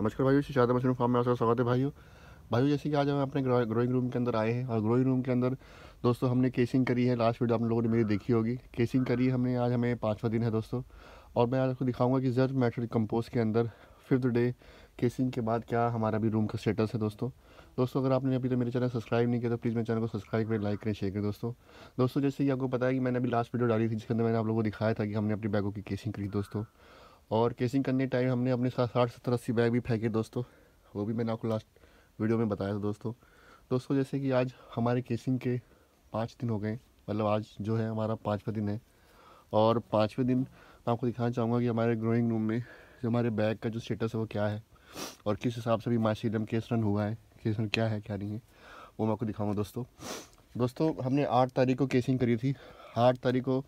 नमस्कार भाइयों Sharda mushroom farm में आपका स्वागत है भाइयों भाइयों जैसे कि आज हम अपने ग्रोइंग रूम के अंदर आए हैं और ग्रोइंग रूम के अंदर दोस्तों हमने केसिंग करी है लास्ट वीडियो आप लोगों ने मेरी देखी होगी केसिंग करी हमने आज हमें पाँचवा दिन है दोस्तों और मैं आज आपको दिखाऊंगा कि जर्व मैट्रिक कम्पोज के अंदर फिफ्थ डे केसिंग के बाद क्या हमारा भी रूम का स्टेटस है दोस्तों दोस्तों अगर आपने अभी तो मेरे चैनल सब्सक्राइब नहीं किया तो प्लीज़ मेरे चैनल को सब्सक्राइब करें लाइक करें शेयर करें दोस्तों दोस्तों जैसे कि आपको पता है कि मैंने अभी लास्ट वीडियो डाली थी जिसके अंदर मैंने आप लोगों को दिखाया था कि हमने अपनी बैगों की केसिंग करी दोस्तों और केसिंग करने टाइम हमने अपने साथ साठ सत्तर अस्सी बैग भी फेंके दोस्तों वो भी मैंने आपको लास्ट वीडियो में बताया था दोस्तों दोस्तों जैसे कि आज हमारे केसिंग के पाँच दिन हो गए मतलब आज जो है हमारा पाँचवा दिन है और पाँचवें दिन मैं आपको दिखाना चाहूँगा कि हमारे ग्रोइंग रूम में जो हमारे बैग का जो स्टेटस है वो क्या है और किस हिसाब से भी एकदम केस रन हुआ है केस रन क्या है क्या नहीं है वो मैं आपको दिखाऊँगा दोस्तों दोस्तों हमने आठ तारीख को केसिंग करी थी आठ तारीख को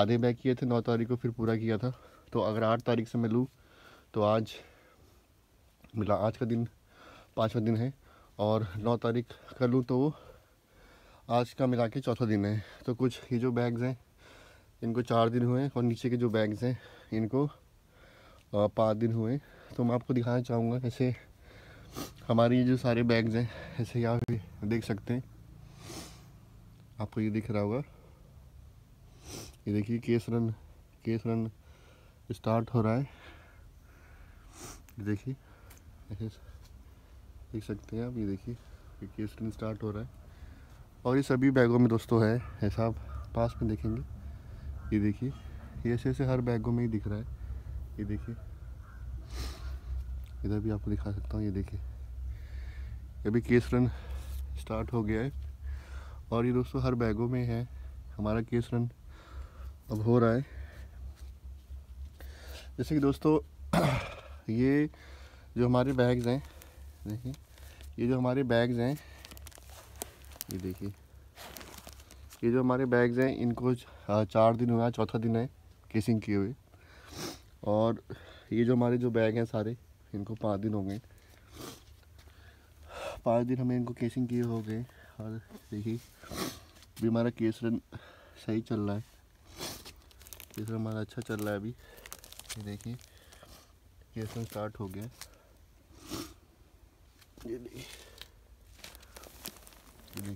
आधे बैग किए थे नौ तारीख को फिर पूरा किया था तो अगर आठ तारीख से मैं लूँ तो आज मिला आज का दिन पाँचवा दिन है और नौ तारीख कर लूँ तो आज का मिला के चौथा दिन है तो कुछ ये जो बैग्स हैं इनको चार दिन हुए और नीचे के जो बैग्स हैं इनको पाँच दिन हुए तो मैं आपको दिखाना चाहूँगा ऐसे हमारे ये जो सारे बैग्स हैं ऐसे यहाँ पे देख सकते हैं आपको ये दिख रहा होगा ये देखिए केसरन केसरन स्टार्ट हो रहा है देखिए देख सकते हैं आप ये देखिए केस स्ट्रिंग स्टार्ट हो रहा है और ये सभी बैगों में दोस्तों है ऐसा आप पास में देखेंगे ये देखिए ये ऐसे ऐसे हर बैगों में ही दिख रहा है ये देखिए इधर भी आपको दिखा सकता हूँ ये देखिए ये केस रन स्टार्ट हो गया है और ये दोस्तों हर बैगों में है हमारा केस रन अब हो रहा है जैसे कि दोस्तों ये जो हमारे बैग्स हैं देखिए ये जो हमारे बैग्स हैं ये देखिए ये जो हमारे बैग्स हैं इनको चार दिन हुआ चौथा दिन है केसिंग किए हुए और ये जो हमारे जो बैग हैं सारे इनको पाँच दिन हो गए पाँच दिन हमें इनको केसिंग किए हो गए और देखिए भी हमारा केस रन सही चल रहा है केस रन हमारा अच्छा चल रहा है अभी ये देखिए केसन स्टार्ट हो गया ये देखिए देखिए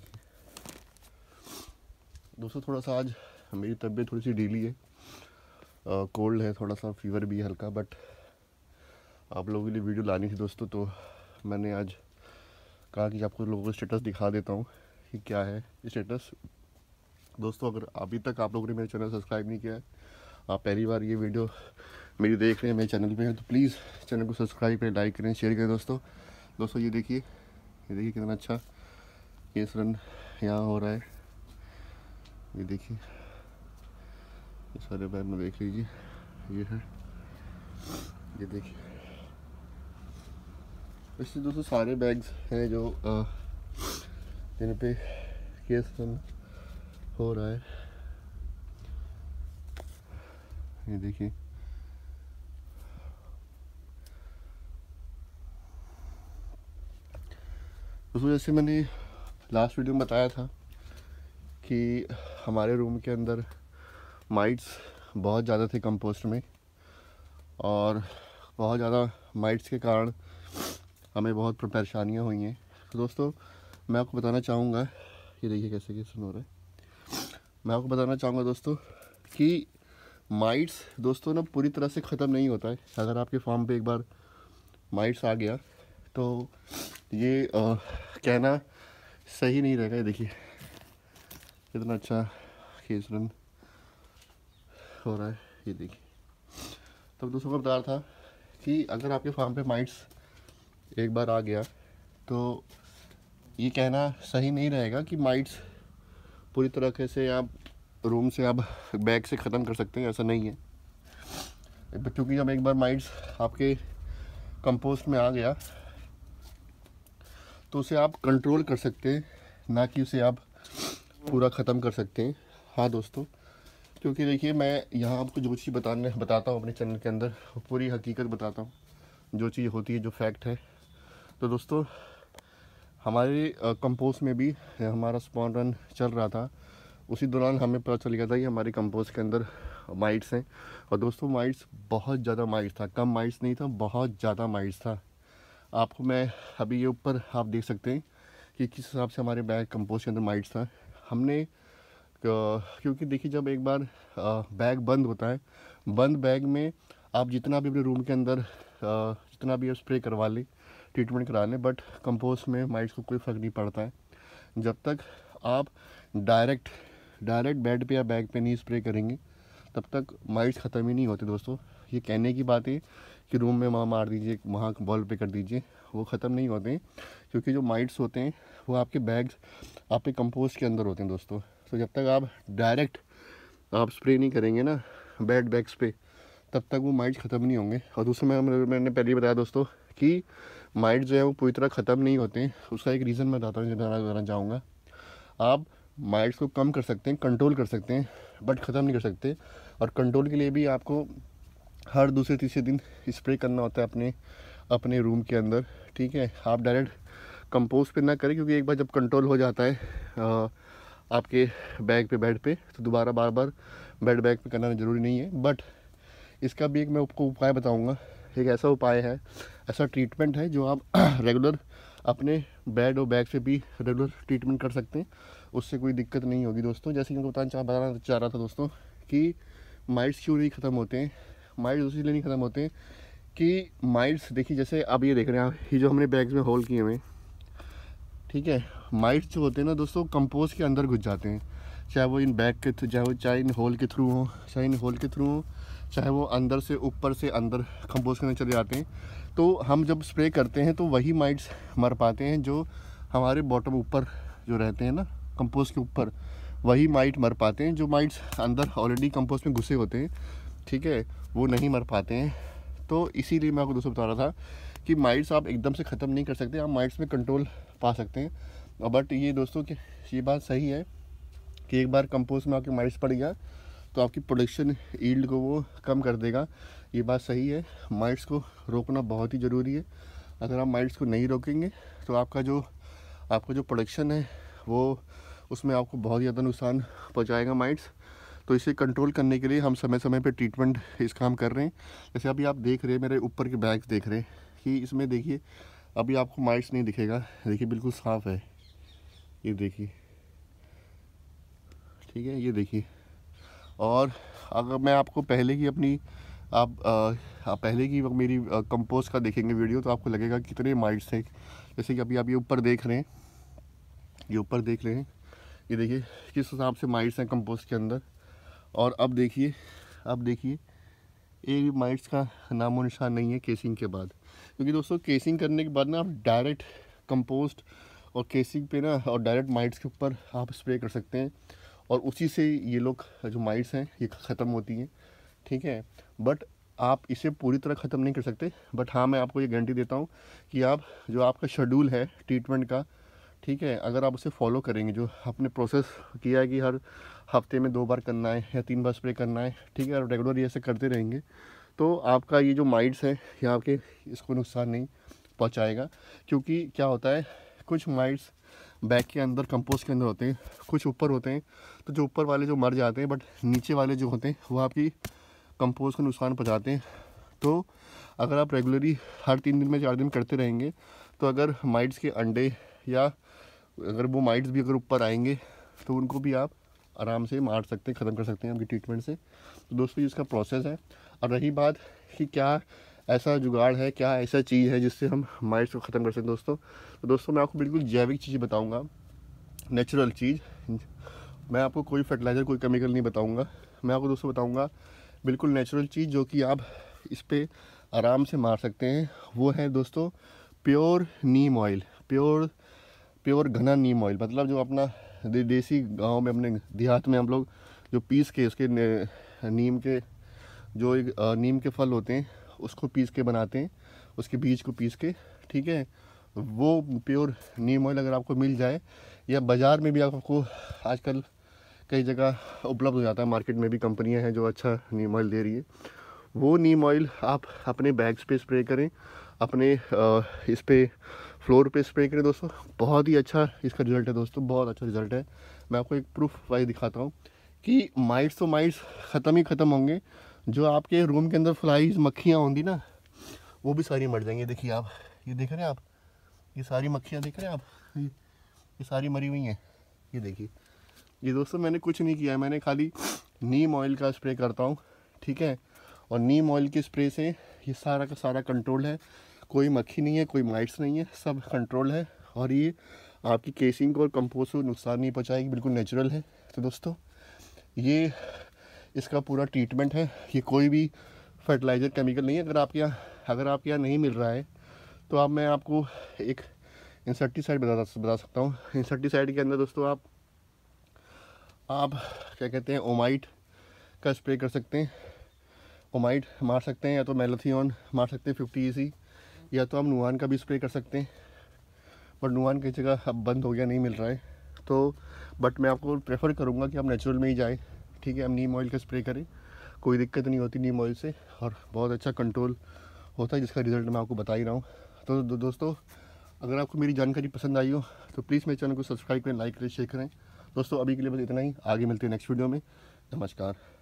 दोस्तों थोड़ा सा आज मेरी तबीयत थोड़ी सी ढीली है कोल्ड है थोड़ा सा फीवर भी है हल्का बट आप लोगों के लिए वीडियो लानी थी दोस्तों तो मैंने आज कहा कि आपको लोगों को स्टेटस दिखा देता हूँ कि क्या है स्टेटस दोस्तों अगर अभी तक आप लोगों ने मेरे चैनल सब्सक्राइब नहीं किया है आप पहली बार ये वीडियो मेरी देख रहे हैं मेरे चैनल पे है तो प्लीज़ चैनल को सब्सक्राइब करें लाइक करें शेयर करें दोस्तों दोस्तों ये देखिए ये देखिए कितना अच्छा ये रन यहाँ हो रहा है ये देखिए ये सारे बैग में देख लीजिए ये है ये देखिए वैसे दोस्तों सारे बैग्स हैं जो जिन पे केस रन हो रहा है ये देखिए दोस्तों जैसे मैंने लास्ट वीडियो में बताया था कि हमारे रूम के अंदर माइट्स बहुत ज़्यादा थे कंपोस्ट में और बहुत ज़्यादा माइट्स के कारण हमें बहुत परेशानियाँ हुई हैं तो दोस्तों मैं आपको बताना चाहूँगा ये देखिए कैसे कैसे हो रहा है मैं आपको बताना चाहूँगा दोस्तों कि माइट्स दोस्तों ना पूरी तरह से ख़त्म नहीं होता है अगर आपके फार्म पे एक बार माइट्स आ गया तो ये आ, कहना सही नहीं रहेगा ये देखिए इतना अच्छा खेस रन हो रहा है ये देखिए तो दोस्तों का बता रहा था कि अगर आपके फार्म पे माइट्स एक बार आ गया तो ये कहना सही नहीं रहेगा कि माइट्स पूरी तरह से आप रूम से आप बैग से ख़त्म कर सकते हैं ऐसा नहीं है क्योंकि जब एक बार माइट्स आपके कंपोस्ट में आ गया तो उसे आप कंट्रोल कर सकते हैं ना कि उसे आप पूरा ख़त्म कर सकते हैं हाँ दोस्तों क्योंकि देखिए मैं यहाँ आपको जो चीज़ बताने बताता हूँ अपने चैनल के अंदर पूरी हकीकत बताता हूँ जो चीज़ होती है जो फैक्ट है तो दोस्तों हमारे कंपोस्ट में भी हमारा स्पॉन रन चल रहा था उसी दौरान हमें पता चल गया था कि हमारे कंपोस्ट के अंदर माइट्स हैं और दोस्तों माइट्स बहुत ज़्यादा माइट्स था कम माइट्स नहीं था बहुत ज़्यादा माइट्स था आपको मैं अभी ये ऊपर आप देख सकते हैं कि किस हिसाब से हमारे बैग कंपोस्ट के अंदर माइट्स था हमने क्योंकि देखिए जब एक बार बैग बंद होता है बंद बैग में आप जितना भी अपने रूम के अंदर जितना भी स्प्रे करवा लें ट्रीटमेंट करा लें बट कंपोस्ट में माइट्स को कोई फ़र्क नहीं पड़ता है जब तक आप डायरेक्ट डायरेक्ट बेड पे या बैग पे नहीं स्प्रे करेंगे तब तक माइट्स ख़त्म ही नहीं होते दोस्तों ये कहने की बात है कि रूम में वहाँ मार दीजिए वहाँ बॉल पे कर दीजिए वो ख़त्म नहीं होते हैं क्योंकि जो माइट्स होते हैं वो आपके बैग्स आपके कंपोस्ट के अंदर होते हैं दोस्तों तो जब तक आप डायरेक्ट आप स्प्रे नहीं करेंगे ना बेड बैग्स पे तब तक वो माइट्स ख़त्म नहीं होंगे और दूसरे में मैंने पहले ही बताया दोस्तों कि माइट जो है वो पूरी तरह ख़त्म नहीं होते हैं उसका एक रीज़न मैं बताता हूँ जाना चाहूँगा आप माइट्स को कम कर सकते हैं कंट्रोल कर सकते हैं बट ख़त्म नहीं कर सकते और कंट्रोल के लिए भी आपको हर दूसरे तीसरे दिन स्प्रे करना होता है अपने अपने रूम के अंदर ठीक है आप डायरेक्ट कंपोस्ट पे ना करें क्योंकि एक बार जब कंट्रोल हो जाता है आ, आपके बैग पे बेड पे तो दोबारा बार बार बेड बैग पे करना ज़रूरी नहीं है बट इसका भी एक मैं आपको उपाय बताऊंगा एक ऐसा उपाय है ऐसा ट्रीटमेंट है जो आप रेगुलर अपने बेड और बैग से भी रेगुलर ट्रीटमेंट कर सकते हैं उससे कोई दिक्कत नहीं होगी दोस्तों जैसे कि मैं बताना चाह बताना चाह रहा था दोस्तों कि माइट्स क्यों नहीं ख़त्म होते हैं माइल्स उसी लिए नहीं ख़त्म होते कि माइल्स देखिए जैसे आप ये देख रहे हैं आप ये जो हमने बैग्स में होल किए हुए ठीक है माइट्स जो होते हैं ना दोस्तों कंपोज के अंदर घुस जाते हैं चाहे वो इन बैग के थ्रू चाहे वो चाहे इन होल के थ्रू हो चाहे इन होल के थ्रू हो चाहे वो अंदर से ऊपर से अंदर कंपोज के अंदर चले जाते हैं तो हम जब स्प्रे करते हैं तो वही माइट्स मर पाते हैं जो हमारे बॉटम ऊपर जो रहते हैं ना कंपोज के ऊपर वही माइट मर पाते हैं जो माइट्स अंदर ऑलरेडी कंपोज में घुसे होते हैं ठीक है वो नहीं मर पाते हैं तो इसीलिए मैं आपको दोस्तों बता रहा था कि माइट्स आप एकदम से ख़त्म नहीं कर सकते आप माइट्स में कंट्रोल पा सकते हैं बट ये दोस्तों कि ये बात सही है कि एक बार कंपोस्ट में आपके माइट्स पड़ गया तो आपकी प्रोडक्शन ईल्ड को वो कम कर देगा ये बात सही है माइट्स को रोकना बहुत ही ज़रूरी है अगर आप माइट्स को नहीं रोकेंगे तो आपका जो आपका जो प्रोडक्शन है वो उसमें आपको बहुत ज़्यादा नुकसान पहुँचाएगा माइट्स तो इसे कंट्रोल करने के लिए हम समय समय पर ट्रीटमेंट इस काम कर रहे हैं जैसे अभी आप देख रहे हैं मेरे ऊपर के बैग्स देख रहे हैं कि इसमें देखिए अभी आपको माइट्स नहीं दिखेगा देखिए बिल्कुल साफ़ है ये देखिए ठीक है ये देखिए और अगर मैं आपको पहले की अपनी आप, आ, आप पहले की मेरी कंपोस्ट का देखेंगे वीडियो तो आपको लगेगा कितने माइट्स हैं जैसे कि अभी आप ये ऊपर देख रहे हैं ये ऊपर देख रहे हैं ये देखिए किस हिसाब से माइट्स हैं कंपोस्ट के अंदर और अब देखिए अब देखिए एक माइट्स का नामो निशान नहीं है केसिंग के बाद क्योंकि दोस्तों केसिंग करने के बाद ना आप डायरेक्ट कंपोस्ट और केसिंग पे ना और डायरेक्ट माइट्स के ऊपर आप स्प्रे कर सकते हैं और उसी से ये लोग जो माइट्स हैं ये ख़त्म होती हैं ठीक है बट आप इसे पूरी तरह ख़त्म नहीं कर सकते बट हाँ मैं आपको ये गारंटी देता हूँ कि आप जो आपका शेड्यूल है ट्रीटमेंट का ठीक है अगर आप उसे फॉलो करेंगे जो आपने प्रोसेस किया है कि हर हफ्ते में दो बार करना है या तीन बार स्प्रे करना है ठीक है और रेगुलर ये करते रहेंगे तो आपका ये जो माइट्स है ये आपके इसको नुकसान नहीं पहुँचाएगा क्योंकि क्या होता है कुछ माइट्स बैग के अंदर कंपोस्ट के अंदर होते हैं कुछ ऊपर होते हैं तो जो ऊपर वाले जो मर जाते हैं बट नीचे वाले जो होते हैं वो आपकी कंपोस्ट को नुकसान पहुँचाते हैं तो अगर आप रेगुलरली हर तीन दिन में चार दिन करते रहेंगे तो अगर माइट्स के अंडे या अगर वो माइट्स भी अगर ऊपर आएंगे तो उनको भी आप आराम से मार सकते हैं ख़त्म कर सकते हैं आपकी ट्रीटमेंट से तो दोस्तों ये इसका प्रोसेस है और रही बात कि क्या ऐसा जुगाड़ है क्या ऐसा चीज़ है जिससे हम माइट्स को ख़त्म कर सकते हैं दोस्तों तो दोस्तों मैं आपको बिल्कुल जैविक चीज़ बताऊँगा नेचुरल चीज़ मैं आपको कोई फर्टिलाइज़र कोई केमिकल नहीं बताऊँगा मैं आपको दोस्तों बताऊँगा बिल्कुल नेचुरल चीज़ जो कि आप इस पर आराम से मार सकते हैं वो है दोस्तों pure neem oil pure pure घना नीम ऑयल मतलब जो अपना देसी गांव में अपने देहात में हम लोग जो पीस के उसके नीम के जो एक नीम के फल होते हैं उसको पीस के बनाते हैं उसके बीज को पीस के ठीक है वो प्योर नीम ऑयल अगर आपको मिल जाए या बाज़ार में भी आपको आजकल कई जगह उपलब्ध हो जाता है मार्केट में भी कंपनियां हैं जो अच्छा नीम ऑयल दे रही है वो नीम ऑयल आप अपने बैग्स पे स्प्रे करें अपने इस पर फ्लोर पे स्प्रे करें दोस्तों बहुत ही अच्छा इसका रिज़ल्ट है दोस्तों बहुत अच्छा रिज़ल्ट है मैं आपको एक प्रूफ वाइज दिखाता हूँ कि माइट्स तो माइट्स ख़त्म ही ख़त्म होंगे जो आपके रूम के अंदर फ्लाइज मक्खियाँ होंगी ना वो भी सारी मर जाएंगी देखिए आप ये देख रहे हैं आप ये सारी मक्खियाँ देख रहे हैं आप ये सारी मरी हुई हैं ये देखिए ये दोस्तों मैंने कुछ नहीं किया मैंने खाली नीम ऑयल का स्प्रे करता हूँ ठीक है और नीम ऑयल के स्प्रे से ये सारा का सारा कंट्रोल है कोई मक्खी नहीं है कोई माइट्स नहीं है सब कंट्रोल है और ये आपकी केसिंग को और कंपोज को नुकसान नहीं पहुँचाएगी बिल्कुल नेचुरल है तो दोस्तों ये इसका पूरा ट्रीटमेंट है ये कोई भी फर्टिलाइज़र केमिकल नहीं है अगर आपके यहाँ अगर आपके यहाँ नहीं मिल रहा है तो आप मैं आपको एक इंसेक्टीसाइड बता बता सकता हूँ इंसेक्टीसाइड के अंदर दोस्तों आप आप क्या कहते हैं ओमाइट का स्प्रे कर सकते हैं ओमाइट मार सकते हैं या तो मेलोथियन मार सकते हैं फिफ्टी ई या तो हम नुहान का भी स्प्रे कर सकते हैं बट नुहान की जगह अब बंद हो गया नहीं मिल रहा है तो बट मैं आपको प्रेफर करूँगा कि आप नेचुरल में ही जाएँ ठीक है हम नीम ऑयल का स्प्रे करें कोई दिक्कत नहीं होती नीम ऑयल से और बहुत अच्छा कंट्रोल होता है जिसका रिज़ल्ट मैं आपको बता ही रहा हूँ तो दो, दोस्तों अगर आपको मेरी जानकारी पसंद आई हो तो प्लीज़ मेरे चैनल को सब्सक्राइब करें लाइक करें शेयर करें दोस्तों अभी के लिए बस इतना ही आगे मिलते हैं नेक्स्ट वीडियो में नमस्कार